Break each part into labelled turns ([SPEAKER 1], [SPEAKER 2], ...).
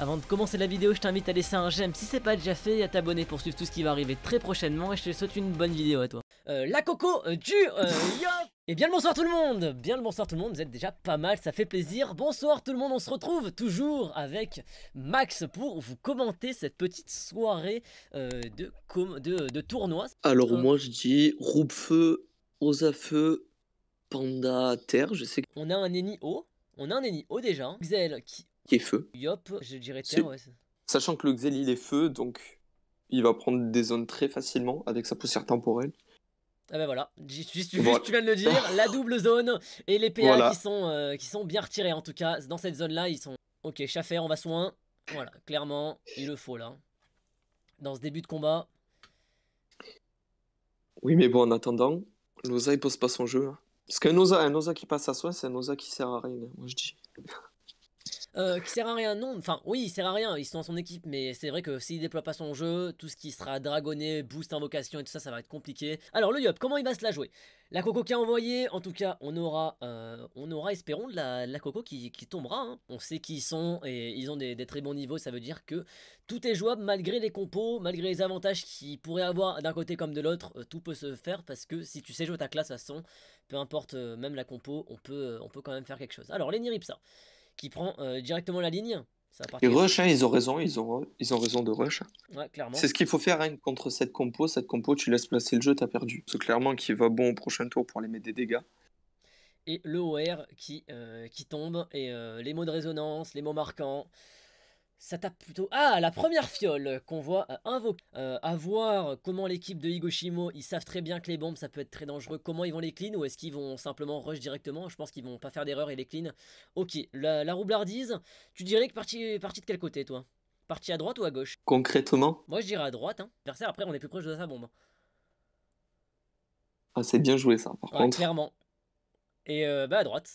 [SPEAKER 1] Avant de commencer la vidéo, je t'invite à laisser un j'aime si c'est pas déjà fait et à t'abonner pour suivre tout ce qui va arriver très prochainement et je te souhaite une bonne vidéo à toi. Euh, la coco euh, du Et euh, eh bien le bonsoir tout le monde Bien le bonsoir tout le monde, vous êtes déjà pas mal, ça fait plaisir. Bonsoir tout le monde, on se retrouve toujours avec Max pour vous commenter cette petite soirée de, de, de, tournoi. Alors moi
[SPEAKER 2] je dis à feu, Panda, Terre, je sais que...
[SPEAKER 1] On a un Eni haut, on a un Eni haut déjà. Xel qui qui est feu. Yop, je dirais terre, ouais.
[SPEAKER 2] Sachant que le Xel il est feu, donc il va prendre des zones très facilement avec sa poussière temporelle.
[SPEAKER 1] Ah ben voilà, juste, tu viens de le dire, la double zone et les PA qui, sont, euh, qui sont bien retirés en tout cas. Dans cette zone là, ils sont. Ok, Chaffer, on va soin. Voilà, clairement, il le faut là. Dans ce début de combat.
[SPEAKER 2] Oui, mais bon, en attendant, Noza il pose pas son jeu. Hein. Parce qu'un hein, Noza, qui passe à soin, c'est un Noza qui sert à rien, hein, moi je dis.
[SPEAKER 1] Euh, qui sert à rien, non. Enfin, oui, il sert à rien, ils sont dans son équipe, mais c'est vrai que s'il déploie pas son jeu, tout ce qui sera dragonné, boost invocation et tout ça, ça va être compliqué. Alors, le Yop, comment il va se la jouer La Coco qui a envoyé, en tout cas, on aura, euh, on aura espérons, la, Coco qui, tombera. Hein. On sait qui ils sont et ils ont des, très bons niveaux, ça veut dire que tout est jouable malgré les compos, malgré les avantages qu'ils pourraient avoir d'un côté comme de l'autre, euh, tout peut se faire parce que si tu sais jouer ta classe à son, peu importe même la compo, on peut, on peut quand même faire quelque chose. Alors, les Niripsa qui prend euh, directement la ligne. Ça et Rush, ils ont raison, ils
[SPEAKER 2] ont, ils ont raison de Rush. C'est ce qu'il faut faire hein, contre cette compo. Cette compo, tu laisses placer le jeu, t'as perdu. C'est clairement qui va bon au prochain tour pour aller mettre des dégâts.
[SPEAKER 1] Et le OR qui, euh, qui tombe, et euh, les mots de résonance, les mots marquants, ça tape plutôt... Ah, la première fiole qu'on voit euh, invoquer. Euh, à voir comment l'équipe de Higoshimo, ils savent très bien que les bombes, ça peut être très dangereux. Comment ils vont les clean ou est-ce qu'ils vont simplement rush directement Je pense qu'ils vont pas faire d'erreur et les clean. Ok, la, la roublardise, tu dirais que partie, de quel côté, toi Partie à droite ou à gauche
[SPEAKER 2] Concrètement
[SPEAKER 1] Moi, je dirais à droite. Hein. après, on est plus proche de sa bombe. Hein.
[SPEAKER 2] Ah, c'est bien joué, ça, par contre.
[SPEAKER 1] clairement. Et euh, bah, à droite.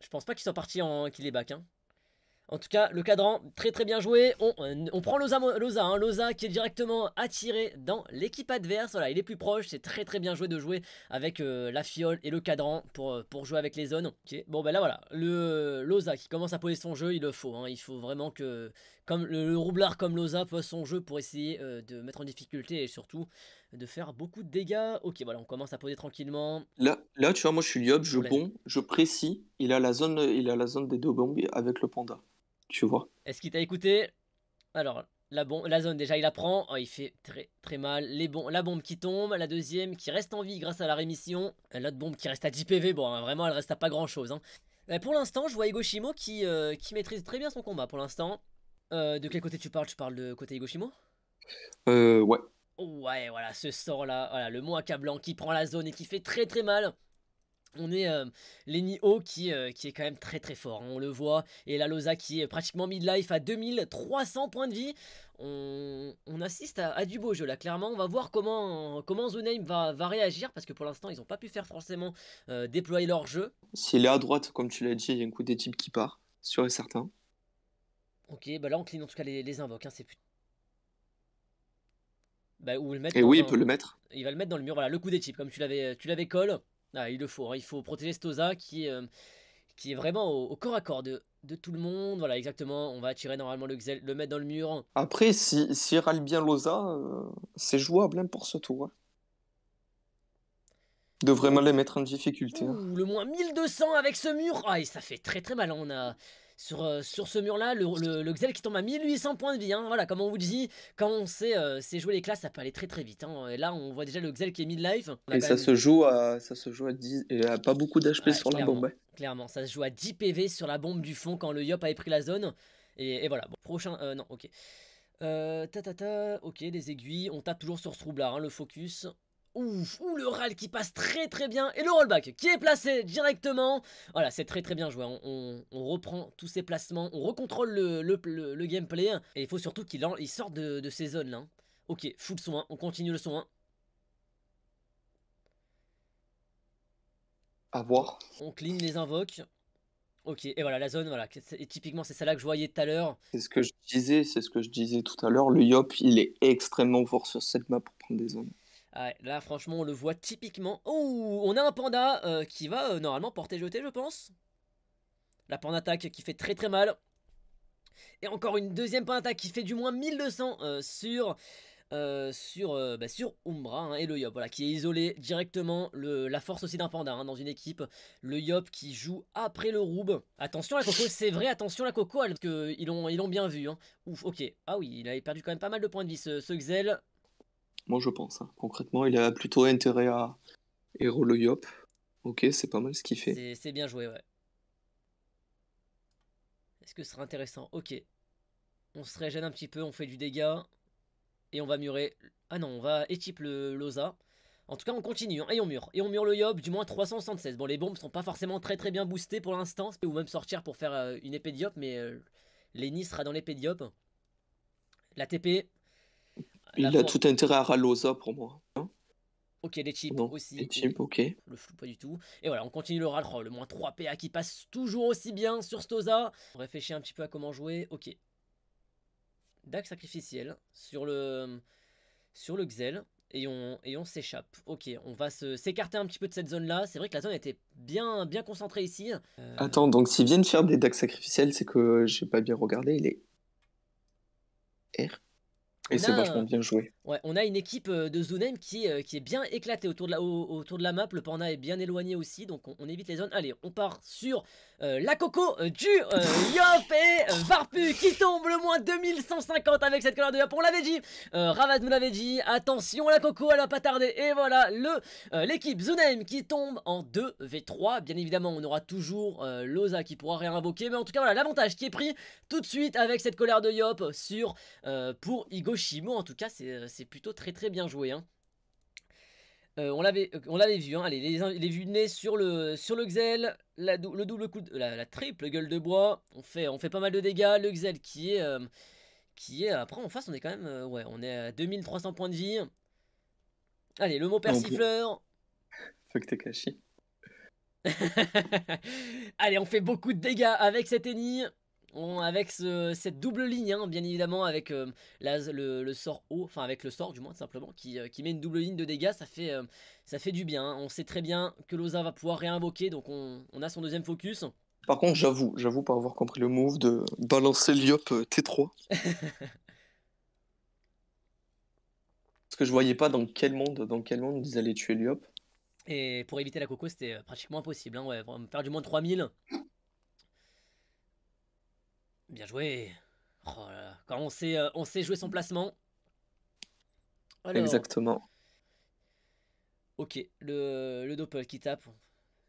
[SPEAKER 1] Je pense pas qu'ils soient partis en... qu'il est back, hein. En tout cas, le cadran, très très bien joué. On, euh, prend Loza, Loza, hein. Loza qui est directement attiré dans l'équipe adverse. Voilà, il est plus proche. C'est très très bien joué de jouer avec euh, la fiole et le cadran pour, euh, pour jouer avec les zones. Bon, ben là voilà, le Loza qui commence à poser son jeu, il le faut. Hein. Il faut vraiment que comme le, roublard comme Loza pose son jeu pour essayer de mettre en difficulté et surtout de faire beaucoup de dégâts. Ok, voilà, on commence à poser tranquillement.
[SPEAKER 2] Là, là tu vois, moi je suis Liob, je bon, je précis. Il a la zone, il a la zone des deux bombes avec le panda vois.
[SPEAKER 1] Est-ce qu'il t'a écouté Alors, la, zone déjà, il la prend, oh, il fait très très mal. la bombe qui tombe, la deuxième qui reste en vie grâce à la rémission, euh, l'autre bombe qui reste à 10 PV, bon, hein, vraiment, elle reste à pas grand-chose. Hein. Euh, pour l'instant, je vois Higoshimo qui, euh, qui maîtrise très bien son combat pour l'instant. de quel côté tu parles Tu parles de côté Higoshimo Euh, ouais. Ouais, voilà, ce sort-là, voilà, le mot accablant qui prend la zone et qui fait très très mal on est euh, Lenny O qui, euh, qui est quand même très très fort, hein. on le voit, et la Loza qui est pratiquement midlife à 2300 points de vie. On, assiste à, du beau jeu là, clairement. On va voir comment, comment va, réagir parce que pour l'instant ils n'ont pas pu faire forcément euh, déployer leur jeu.
[SPEAKER 2] S'il est à droite, comme tu l'as dit, il y a un coup d'équipe qui part, sûr et certain.
[SPEAKER 1] Ok, bah là on clean en tout cas les, les invoques, hein, c'est plus... Bah, où le mettre et oui, il peut le mettre. Il va le mettre dans le mur, voilà, le coup d'équipe, comme tu l'avais, tu l'avais colle. Ah, il le faut, hein. il faut protéger Stoza qui, euh, qui est vraiment au, corps à corps de, tout le monde. Voilà, exactement. On va attirer normalement le Xel, le mettre dans le mur.
[SPEAKER 2] Après, si, si râle bien Loza, euh, c'est jouable hein, pour ce tour. Hein. De vraiment les mettre en difficulté. Hein.
[SPEAKER 1] le moins 1200 avec ce mur. Ah, ça fait très très mal. On a, sur, euh, sur ce mur-là, le, le, le, Xel qui tombe à 1800 points de vie. Hein, voilà, comme on vous dit, quand on sait, euh, c'est jouer les classes, ça peut aller très très vite. Hein, et là, on voit déjà le Xel qui est mid-life. Et ça, se joue
[SPEAKER 2] à, ça se joue à et à pas beaucoup d'HP ah, sur
[SPEAKER 1] la bombe. Clairement, ça se joue à 10 PV sur la bombe du fond quand le Yop avait pris la zone. Et, et voilà, prochain... Euh, non, ok. ta ta ta, ok, des aiguilles, on tape toujours sur ce trouble-là, hein, le focus. Ouf, ou le râle qui passe très très bien et le rollback qui est placé directement. Voilà, c'est très très bien joué. Hein. On, reprend tous ses placements, on recontrôle le, gameplay hein. et il faut surtout qu'il il sorte de, de ces zones là. Hein. Ok, full soin, on continue le soin. À voir. On clean les invoques. Ok, et voilà la zone, voilà. Et typiquement, c'est celle-là que je voyais tout à l'heure. C'est
[SPEAKER 2] ce que je disais, c'est ce que je disais tout à l'heure. Le Yop, il est extrêmement fort sur cette map pour prendre des zones.
[SPEAKER 1] Ah, là, franchement, on le voit typiquement. Oh, on a un panda euh, qui va euh, normalement porter jeté, je pense. La panda attaque qui fait très très mal. Et encore une deuxième panda attaque qui fait du moins 1200 euh, sur... sur, bah, sur Umbra hein, et le Yop, voilà, qui est isolé directement, la force aussi d'un panda hein, dans une équipe, le Yop qui joue après le Roub. Attention la Coco, c'est vrai, attention la Coco, parce qu'ils l'ont ils bien vu. Hein. Ouf, ok, ah oui, il avait perdu quand même pas mal de points de vie ce, ce Xel,
[SPEAKER 2] moi, je pense. Hein. Concrètement, il a plutôt intérêt à héros le Yop. Ok, c'est pas mal ce qu'il fait.
[SPEAKER 1] C'est bien joué, ouais. Est-ce que ce sera intéressant Ok. On se régène un petit peu, on fait du dégât. Et on va murer. Ah non, on va équipe le Loza. En tout cas, on continue, hein, et on mure. Et on mure le Yop, du moins 376. Bon, les bombes sont pas forcément très très bien boostées pour l'instant. Ou même sortir pour faire euh, une épée mais euh, sera dans l'épée d'Yop. La TP,
[SPEAKER 2] il a tout intérêt à Ralosa pour
[SPEAKER 1] moi. Hein. ok, les chips aussi. Les oh, chips, ok. Le flou, pas du tout. Et voilà, on continue le ral le moins 3 PA qui passe toujours aussi bien sur Stoza. On réfléchit un petit peu à comment jouer. Ok. Dax sacrificiel sur le, sur le Xel. Et on, et on s'échappe. Ok, on va s'écarter un petit peu de cette zone-là. C'est vrai que la zone était bien, bien concentrée ici. Euh,
[SPEAKER 2] Attends, donc s'ils viennent faire des Dax sacrificiels, c'est que j'ai pas bien regardé. Il est
[SPEAKER 1] R et c'est vachement bien joué. Ouais, on a une équipe euh, de Zunem qui est, euh, qui est bien éclatée autour de, la, autour de la map. Le Panda est bien éloigné aussi, donc on, évite les zones. Allez, on part sur euh, la coco du Yop et Varpu qui tombe le moins 2150 avec cette colère de Yop. On l'avait dit, Ravaz nous l'avait dit. Attention, la coco, elle a pas tarder. Et voilà, l'équipe Zunem qui tombe en 2v3. Bien évidemment, on aura toujours Loza qui pourra réinvoquer. Mais en tout cas, voilà, l'avantage qui est pris tout de suite avec cette colère de Yop sur, pour Igor. Shimo, en tout cas, euh, c'est plutôt très très bien joué. Hein. Euh, euh, on l'avait vu, hein. Allez, les, les vues de nez sur le, sur le Xel, la, le double coup la, triple gueule de bois, on fait, on fait pas mal de dégâts, le Xel qui est, euh, qui est, après en face on est quand même, ouais, on est à 2300 points de vie. Allez, le mot persifleur.
[SPEAKER 2] Faut que t'es caché.
[SPEAKER 1] Allez, on fait beaucoup de dégâts avec cette ennemi avec cette double ligne, hein, bien évidemment, avec euh, le, sort haut, enfin avec le sort du moins, simplement, qui, euh, met une double ligne de dégâts, ça fait, euh, ça fait du bien. Hein. On sait très bien que Loza va pouvoir réinvoquer, donc on, a son deuxième focus.
[SPEAKER 2] Par contre, j'avoue, j'avoue pas avoir compris le move de balancer Liop T3. Parce que je voyais pas dans quel monde, dans quel monde ils allaient tuer Liop.
[SPEAKER 1] Et pour éviter la coco, c'était pratiquement impossible. Hein, ouais, faire du moins 3000. Bien joué. Oh Quand on sait, euh, on sait jouer son placement.
[SPEAKER 2] Exactement.
[SPEAKER 1] Ok, le, Doppel qui tape.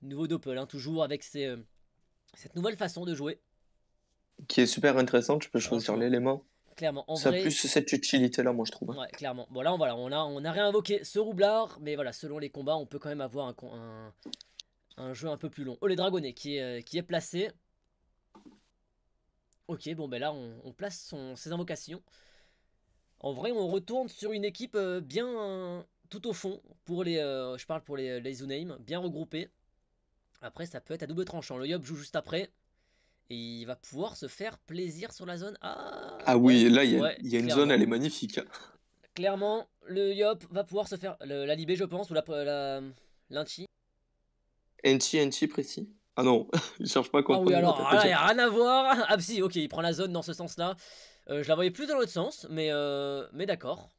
[SPEAKER 1] Nouveau Doppel, hein, toujours avec ses, euh, cette nouvelle façon de jouer.
[SPEAKER 2] Qui est super intéressante, Tu peux choisir l'élément.
[SPEAKER 1] Clairement, en plus cette
[SPEAKER 2] utilité-là, moi je trouve.
[SPEAKER 1] Hein. clairement. on, voilà, on, a, on a réinvoqué ce roublard, mais voilà, selon les combats, on peut quand même avoir un, un, un jeu un peu plus long. Oh, les dragonnet qui euh, qui est placé. Ok, bon ben là on, place ses invocations. En vrai, on retourne sur une équipe euh, bien tout au fond, pour les, euh, je parle pour les, les bien regroupés Après, ça peut être à double tranchant. Le Yop joue juste après. Et il va pouvoir se faire plaisir sur la zone. Ah, ah oui, là, il y a, une zone, elle est magnifique. Clairement, le Yop va pouvoir se faire. Le, la Libé, je pense, ou la, la, Enchi,
[SPEAKER 2] Enchi précis. Ah non, il cherche pas quoi. Ah oui, alors, il ah,
[SPEAKER 1] a rien à voir. Ah si, ok, il prend la zone dans ce sens-là. Euh, je la voyais plus dans l'autre sens, mais, euh, mais d'accord.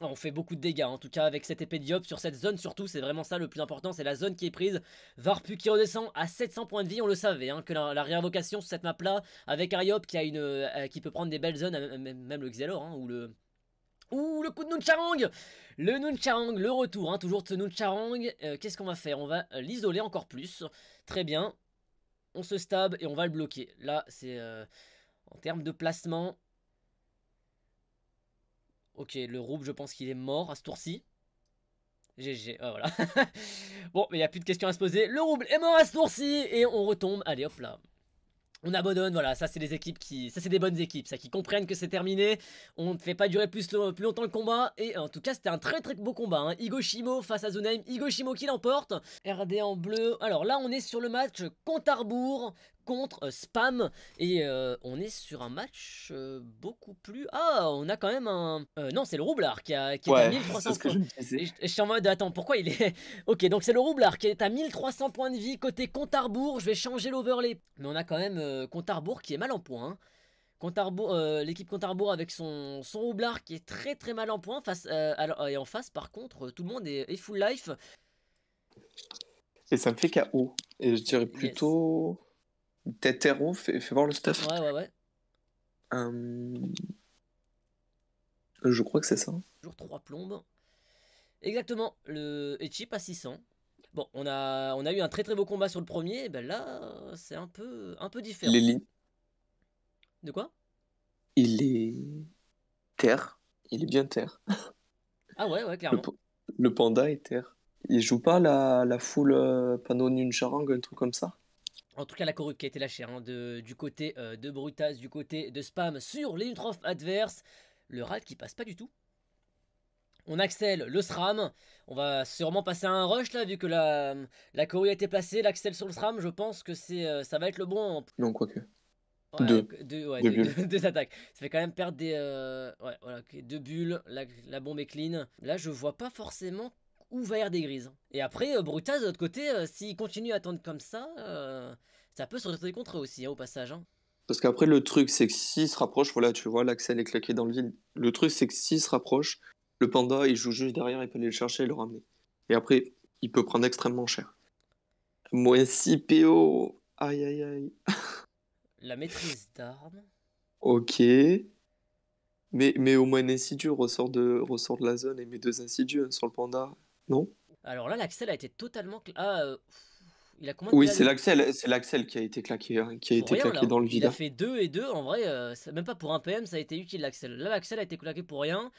[SPEAKER 1] Ah, on fait beaucoup de dégâts, en tout cas avec cette épée de sur cette zone surtout, c'est vraiment ça le plus important, c'est la zone qui est prise. Varpu qui redescend à 700 points de vie, on le savait, hein, que la, réinvocation sur cette map là, avec Ariop qui, euh, qui peut prendre des belles zones, même le Xelor, hein, ou le, Ouh, le coup de Nuncharang Le Nuncharang, le retour, hein, toujours de ce Nuncharang. Euh, qu'est-ce qu'on va faire On va euh, l'isoler encore plus. Très bien. On se stab et on va le bloquer. Là, c'est... Euh, en termes de placement... Ok, le rouble je pense qu'il est mort à ce tour-ci. GG, oh ah, voilà. bon, mais il n'y a plus de questions à se poser. Le Rouble est mort à ce tour-ci et on retombe. Allez, hop là on abandonne, voilà, ça c'est des équipes qui, ça c'est des bonnes équipes, ça qui comprennent que c'est terminé, on ne fait pas durer plus, longtemps le combat, et en tout cas c'était un très très beau combat, hein. Higoshimo face à Zunaym, Higoshimo qui l'emporte, RD en bleu, alors là on est sur le match compte arbour contre euh, Spam. Et euh, on est sur un match euh, beaucoup plus. Ah, on a quand même un. non, c'est le Roublard qui, a, est 1300 points. Je, vie. je, suis en mode, attends, pourquoi il est. ok, donc c'est le Roublard qui est à 1300 points de vie côté compte arbour Je vais changer l'overlay. Mais on a quand même compte arbour qui est mal en point. Hein. L'équipe comte l'équipe Contarbourg avec son, son roublard qui est très très mal en point face, et en face par contre tout le monde est, full life.
[SPEAKER 2] Et ça me fait KO. Et je dirais plutôt Tetero, fais, voir le stuff. Ouais, ouais, ouais. Euh, je crois que c'est ça.
[SPEAKER 1] Toujours 3 plombes. Exactement, le Echip à 600. Bon, on a, on a eu un très très beau combat sur le premier, et ben là, c'est un peu, un peu différent. Il est De quoi
[SPEAKER 2] Il est terre. Il est bien terre.
[SPEAKER 1] Ah ouais, ouais, clairement.
[SPEAKER 2] Le, panda est terre. Il joue pas la, la full euh, panneau un truc comme ça
[SPEAKER 1] en tout cas, la corrupte qui a été lâchée hein, de, du côté euh, de Brutas, du côté de Spam sur les adverse. adverses. Le Ral qui passe pas du tout. On accèle le SRAM. On va sûrement passer à un rush là, vu que la, la a été placée. L'accel sur le SRAM, je pense que euh, ça va être le bon. Non, quoi deux. Deux, attaques. Ça fait quand même perdre des. Euh, deux bulles. La, la, bombe est clean. Là, je vois pas forcément ou va des grises. Et après, euh, Brutas, de l'autre côté, euh, s'il continue à attendre comme ça, euh, ça peut se retourner contre eux aussi, hein, au passage. Hein. Parce
[SPEAKER 2] qu'après, le truc, c'est que s'il se rapproche, voilà, tu vois, l'accès est claqué dans le vide. Le truc, c'est que s'il se rapproche, le panda, il joue juste derrière, il peut aller le chercher et le ramener. Et après, il peut prendre extrêmement cher. Moins 6 PO. Aïe, aïe, aïe. La maîtrise d'armes. Ok. Mais, mais au moins, Insidieux ressort de, ressort de la zone et mes deux insidieux hein, sur le panda non
[SPEAKER 1] Alors là, l'Axel a été totalement. Ah, euh, il a combien Oui, c'est l'Axel,
[SPEAKER 2] c'est l'Axel qui a été claqué, hein, qui a été claqué dans le vide. Il a fait
[SPEAKER 1] 2 et 2, en vrai, euh, même pas pour un PM, ça a été utile l'Axel. Là, l'Axel a été claqué pour rien.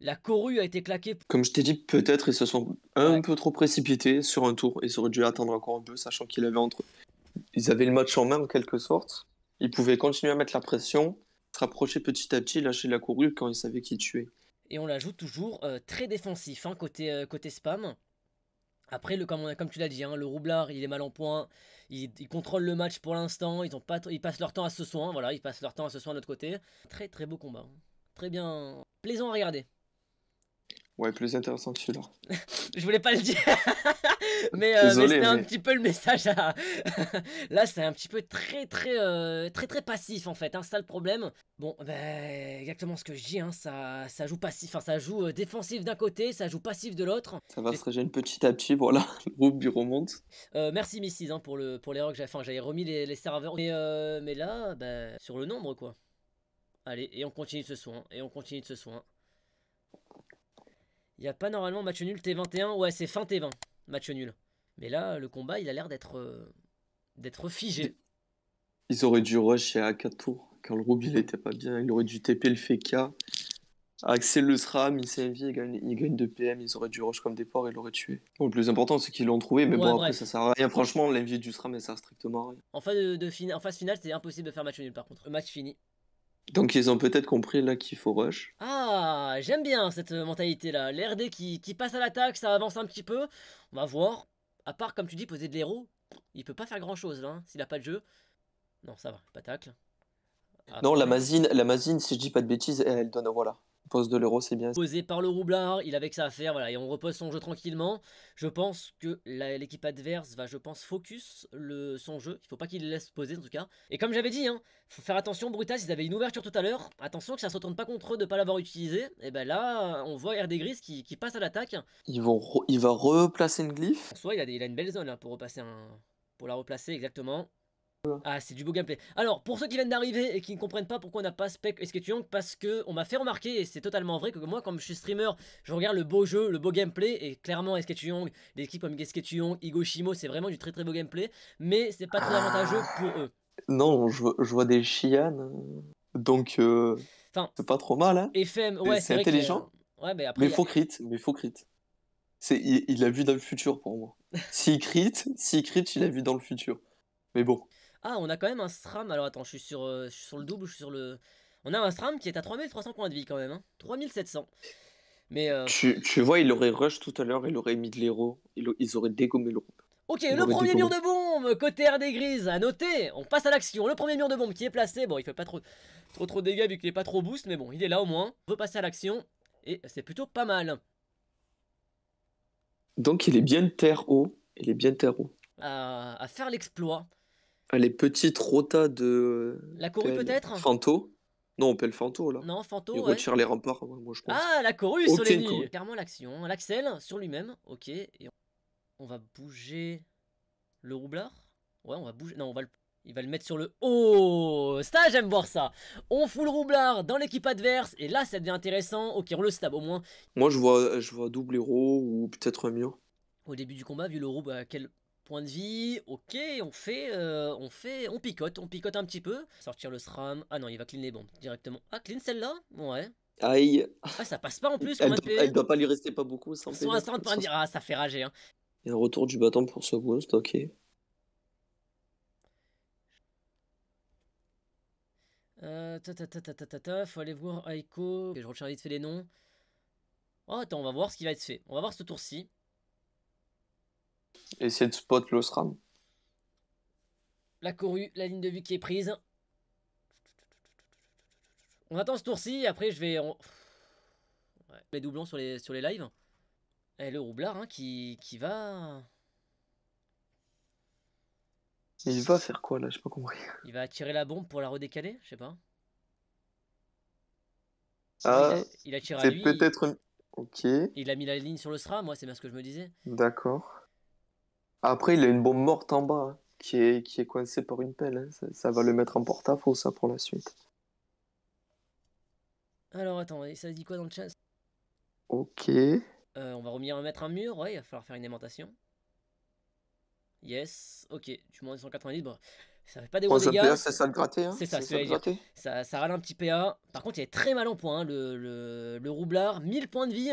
[SPEAKER 1] La courue a été claquée.
[SPEAKER 2] Comme je t'ai dit, peut-être ils se sont un peu trop précipités sur un tour. Ils auraient dû attendre encore un peu, sachant qu'ils avaient entre. Ils avaient le match en main en quelque sorte. Ils pouvaient continuer à mettre la pression, se rapprocher petit à petit, lâcher la courue quand ils savaient qui tuer.
[SPEAKER 1] Et on la joue toujours euh, très défensif, hein, côté, euh, côté spam. Après, le, comme, comme tu l'as dit, hein, le roublard, il est mal en point. Il, contrôle le match pour l'instant. Ils, ont pas ils passent leur temps à ce soin. Voilà, ils passent leur temps à ce soin de notre côté. Très, très beau combat. Hein. Très bien. Plaisant à regarder.
[SPEAKER 2] Ouais, plus intéressant que celui-là.
[SPEAKER 1] je voulais pas le dire, mais, euh, c'est un petit peu le message. À... Là, c'est un petit peu très, très, euh, très, très passif en fait. Hein, ça le problème. Bon, bah, exactement ce que je dis. Hein, ça, ça joue passif, enfin, ça joue euh, défensif d'un côté, ça joue passif de l'autre. Ça va
[SPEAKER 2] se régénérer petit à petit. Voilà, le groupe du remonte.
[SPEAKER 1] merci, Missis Hein, pour le pour l'erreur que j'avais. Enfin, j'avais remis les, les serveurs. Mais, mais là, bah, sur le nombre quoi. Allez, et on continue de ce soin. Et on continue de ce soin. Il n'y a pas normalement match nul T21. Ouais, c'est fin T20, match nul. Mais là, le combat, il a l'air d'être euh, d'être figé.
[SPEAKER 2] Ils auraient dû rush à tours quand le Ruby n'était pas bien. Il aurait dû TP le FK. Axel le SRAM, il s'est il gagne, il gagne 2 PM, ils auraient dû rush comme des porcs et aurait tué. le plus important, c'est qu'ils l'ont trouvé, mais bon, après, ça sert à rien. Franchement, l'envie du SRAM, ça sert strictement à rien.
[SPEAKER 1] En phase, de, en phase finale, c'est impossible de faire match nul, par contre. Le Match fini.
[SPEAKER 2] Donc ils ont peut-être compris là qu'il faut rush.
[SPEAKER 1] Ah, j'aime bien cette euh, mentalité là. L'RD qui, qui passe à l'attaque, ça avance un petit peu. On va voir. À part, comme tu dis, poser de l'héros, il peut pas faire grand chose là, hein, s'il a pas de jeu. Non, ça va, pas Non, la Mazine, la
[SPEAKER 2] si je dis pas de bêtises, elle, elle donne voilà de l'euro, c'est bien.
[SPEAKER 1] Posé par le roublard, il avait que ça à faire, voilà, et on repose son jeu tranquillement. Je pense que l'équipe adverse va, je pense, focus le, son jeu. Il faut pas qu'il laisse poser, en tout cas. Et comme j'avais dit, hein, faut faire attention, Brutas, ils avaient une ouverture tout à l'heure. Attention que ça se retourne pas contre eux de pas l'avoir utilisé. Et ben là, on voit RD qui, passe à l'attaque.
[SPEAKER 2] il va replacer une glyphe.
[SPEAKER 1] Soit il a, une belle zone hein, pour repasser un, pour la replacer exactement. Ah, c'est du beau gameplay. Alors, pour ceux qui viennent d'arriver et qui ne comprennent pas pourquoi on n'a pas Spec Eske Young, parce que on m'a fait remarquer, et c'est totalement vrai, que moi, comme je suis streamer, je regarde le beau jeu, le beau gameplay, et clairement, Esket Young, des équipes comme Escape Higoshimo, c'est vraiment du très très beau gameplay, mais c'est pas trop avantageux ah. pour eux.
[SPEAKER 2] Non, je, vois des Shian, donc euh, c'est pas trop mal. Hein.
[SPEAKER 1] FM, ouais, c'est intelligent. mais, après, mais faut crit,
[SPEAKER 2] mais faut crit. Il, il a vu dans le futur pour moi. S'il crit, crit, il a vu dans le futur. Mais bon.
[SPEAKER 1] Ah, on a quand même un SRAM. Alors attends, je suis sur, euh, sur le double, je suis sur le... On a un SRAM qui est à 3300 points de vie quand même. 3700. Hein. Mais... Euh,
[SPEAKER 2] tu, vois, il aurait rush tout à l'heure, il aurait mis de l'héros. Ils auraient dégommé groupe.
[SPEAKER 1] Ok, le premier mur de bombe, côté RD des à noter, on passe à l'action, le premier mur de bombe qui est placé, bon il fait pas trop trop, trop de dégâts vu qu'il est pas trop boost, mais bon il est là au moins, on peut passer à l'action, et c'est plutôt pas mal.
[SPEAKER 2] Donc il est bien terre haut, il est bien terre haut.
[SPEAKER 1] à faire l'exploit,
[SPEAKER 2] les petites rotas de. La Coru peut-être Fanto Non, on le Fanto là. Non,
[SPEAKER 1] Fanto. Il retire
[SPEAKER 2] les remparts, moi je Ah,
[SPEAKER 1] la Corue, sur les Clairement l'action. L'Axel sur lui-même, ok. Et on va bouger le roublard. Ouais, on va bouger. Non, on va le. Il va le mettre sur le haut. Oh, ça, j'aime voir ça. On fout le roublard dans l'équipe adverse. Et là, ça devient intéressant. Ok, on le stab au moins.
[SPEAKER 2] Moi, je vois, je vois double héros ou peut-être un
[SPEAKER 1] Au début du combat, vu le à euh, quel Point de vie. Ok, on fait, euh, on fait, on picote, on picote un petit peu. Sortir le SRAM. Ah non, il va clean les bombes directement. Ah, clean celle-là Ouais. Aïe. Ah, ça passe pas en plus. Elle, e. doit, pas lui rester pas beaucoup. Ah, ça fait rager. Hein.
[SPEAKER 2] Et un retour du bâton pour ce Ghost, ok.
[SPEAKER 1] Euh, ta, ta, ta, faut aller voir Aiko. Je recharge vite fait les noms. Oh, attends, on va voir ce qui va être fait. On va voir ce tour-ci
[SPEAKER 2] c'est de spot l'Osram.
[SPEAKER 1] La courue, la ligne de vue qui est prise. On attend ce tour-ci, après je vais... Les doublons sur les, sur les lives. Et le roublard hein, qui, va...
[SPEAKER 2] Il va faire quoi là J'ai pas compris.
[SPEAKER 1] Il va tirer la bombe pour la redécaler Je sais pas.
[SPEAKER 2] Ah, il a, tiré peut-être.
[SPEAKER 1] Ok. Il a mis la ligne sur le SRAM, moi, c'est bien ce que je me disais.
[SPEAKER 2] D'accord. Après, il a une bombe morte en bas, hein, qui, est, qui est coincée par une pelle. Hein. Ça, va le mettre en porte-à-faux, ça, pour la suite.
[SPEAKER 1] Alors, attends, ça dit quoi dans le chat
[SPEAKER 2] Ok. Euh,
[SPEAKER 1] on va remettre un mur, ouais, il va falloir faire une aimantation. Yes, ok, tu m'en 190, bon. Ça fait pas des gros dégâts. c'est ça le gratter. Hein. C'est ça, ça, gratter. ça, ça râle un petit PA. Par contre, il est très mal en point, le, le, le, roublard. 1000 points de vie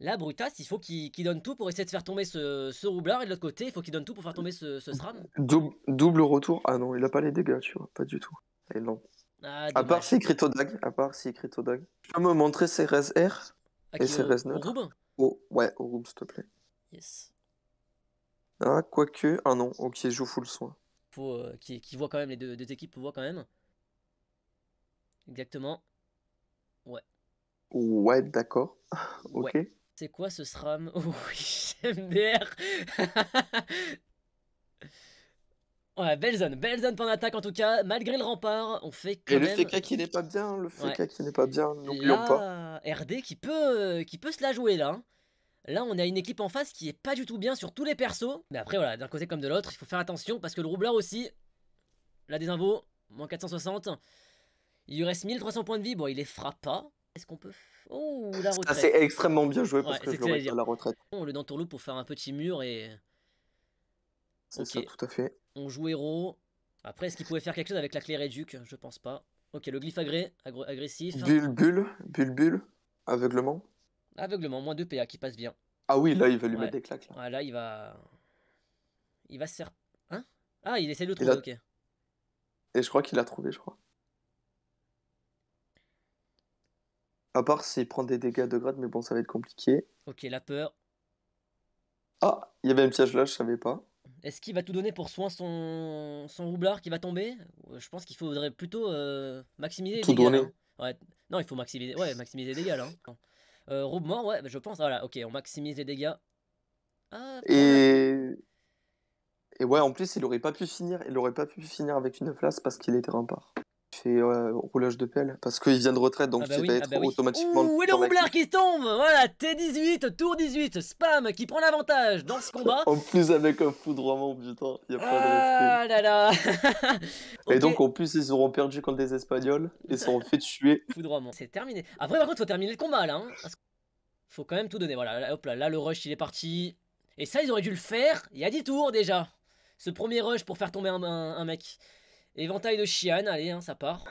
[SPEAKER 1] Là, Brutas, il faut qu'il donne tout pour essayer de faire tomber ce, ce roublard. Et de l'autre côté, il faut qu'il donne tout pour faire tomber ce, ce SRAM.
[SPEAKER 2] Double, retour. Ah non, il a pas les dégâts, tu vois. Pas du tout. Et non. Ah, à part si écrit au dag. À part si Tu peux me montrer ses res R
[SPEAKER 1] et ses euh, res
[SPEAKER 2] oh, Ouais, au groupe, s'il te plaît. Yes. Ah, quoique. Ah non, ok, je joue full soin.
[SPEAKER 1] Euh, qui, voit quand même, les deux, équipes. équipes voit quand même. Exactement. Ouais.
[SPEAKER 2] Ouais, d'accord.
[SPEAKER 1] ok. C'est quoi ce SRAM Oh oui, MDR Ouais, belle zone, belle zone pour l'attaque en tout cas. Malgré le rempart, on fait quand Et le FK qui n'est pas bien, le FK qui n'est
[SPEAKER 2] pas bien, n'oublions pas.
[SPEAKER 1] RD qui peut, qui peut se la jouer là. Hein. Là, on a une équipe en face qui est pas du tout bien sur tous les persos. Mais après, voilà, d'un côté comme de l'autre, il faut faire attention parce que le roubleur aussi, la désinvo, moins 460. Il lui reste 1300 points de vie. Bon, il les frappe pas. Est-ce qu'on peut. Oh, la retraite. C'est extrêmement bien joué parce que je l'aurais à la retraite. On le d'entourlou pour faire un petit mur et.
[SPEAKER 2] C'est ça, tout à fait.
[SPEAKER 1] On joue héros. Après, est-ce qu'il pouvait faire quelque chose avec la clé réduque Je pense pas. Ok, le glyphe agré... agressif. Bulle,
[SPEAKER 2] bulle, bulle, Aveuglement.
[SPEAKER 1] Aveuglement, moins 2 PA qui passe bien.
[SPEAKER 2] Ah oui, là, il va lui mettre des
[SPEAKER 1] claques. Là. là, il va. Il va se faire. Hein Ah, il essaie de le trouver, ok. Et
[SPEAKER 2] je crois qu'il a trouvé, je crois. À part s'il prend des dégâts de grade, mais bon, ça va être compliqué.
[SPEAKER 1] Ok, la peur.
[SPEAKER 2] Ah, il y avait un piège là, je savais pas.
[SPEAKER 1] Est-ce qu'il va tout donner pour soin son, son roublard qui va tomber Je pense qu'il faudrait plutôt euh, maximiser les dégâts. Donner. Hein. Ouais. Non, il faut maximiser, maximiser les dégâts là. Hein. Euh, mort, ouais, bah, je pense. Voilà, ok, on maximise les dégâts. Ah, et...
[SPEAKER 2] et ouais, en plus, il aurait pas pu finir. Il aurait pas pu finir avec une flasque parce qu'il était rempart fait roulage de pelle parce qu'il vient de retraite donc ah bah il va ah être bah automatiquement. et le roublard
[SPEAKER 1] qui tombe Voilà, T18, tour 18, spam qui prend l'avantage dans ce combat. en
[SPEAKER 2] plus, avec un foudroiement, putain, il a pas de ah Et donc, en plus, ils auront perdu contre des Espagnols et sont fait tuer.
[SPEAKER 1] foudroiement, c'est terminé. Après, par contre, faut terminer le combat là. Hein, faut quand même tout donner. Voilà, hop là, le rush il est parti. Et ça, ils auraient dû le faire il y a 10 tours déjà. Ce premier rush pour faire tomber un mec. Éventail de Shian, allez, hein, ça part.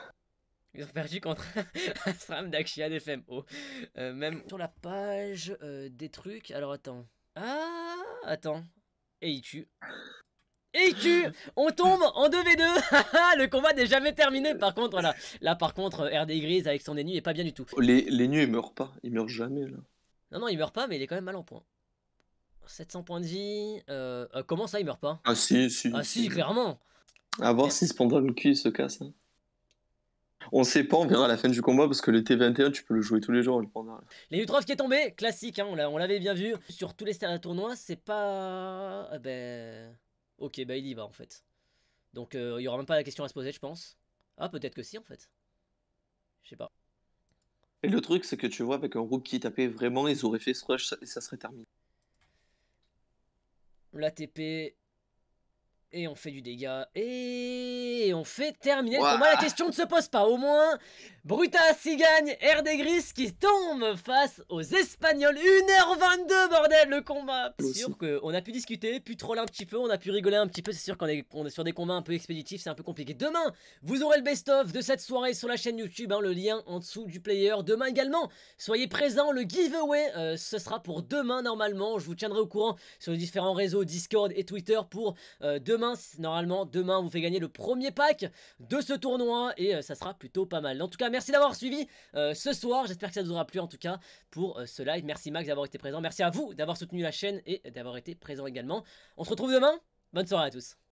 [SPEAKER 1] Ils ont perdu contre Asram Dakshian FMO. Euh, même sur la page euh, des trucs. Alors attends. Ah, attends. Et il tue. Et il tue On tombe en 2v2 ah, Le combat n'est jamais terminé par contre voilà. Là par contre euh, RD Grise avec son ennemi est pas bien du tout. Les,
[SPEAKER 2] les nus meurent pas, ils meurent jamais là.
[SPEAKER 1] Non non il meurt pas mais il est quand même mal en point. 700 points de vie. comment ça il meurt pas
[SPEAKER 2] Ah si si. Ah si clairement. A voir si le cul se casse. Hein. On sait pas, on verra à la fin du combat parce que le T21, tu peux le jouer tous les jours. Le Panda.
[SPEAKER 1] Les qui est tombé, classique, hein, on l'avait bien vu. Sur tous les tournoi c'est pas. Ah ben. Ok, bah il y va en fait. Donc euh, il y aura même pas la question à se poser, je pense. Ah, peut-être que si en fait. Je sais pas.
[SPEAKER 2] Et le truc, c'est que tu vois, avec un Rook qui tapait vraiment, ils auraient fait ce rush et ça serait terminé.
[SPEAKER 1] TP... Et on fait du dégât. Et on fait terminer. le combat. la question ne se pose pas. Au moins, Brutas y gagne. RD qui tombe face aux Espagnols. 1h22, bordel, le combat. C'est sûr qu'on a pu discuter, pu troller un petit peu, on a pu rigoler un petit peu. C'est sûr qu'on est, sur des combats un peu expéditifs, c'est un peu compliqué. Demain, vous aurez le best-of de cette soirée sur la chaîne YouTube. Hein, le lien en dessous du player. Demain également, soyez présents. Le giveaway, euh, ce sera pour demain normalement. Je vous tiendrai au courant sur les différents réseaux Discord et Twitter pour euh, demain Normalement, demain, on vous fait gagner le premier pack de ce tournoi et euh, ça sera plutôt pas mal. En tout cas, merci d'avoir suivi euh, ce soir. J'espère que ça vous aura plu en tout cas pour euh, ce live. Merci Max d'avoir été présent. Merci à vous d'avoir soutenu la chaîne et d'avoir été présent également. On se retrouve demain. Bonne soirée à tous.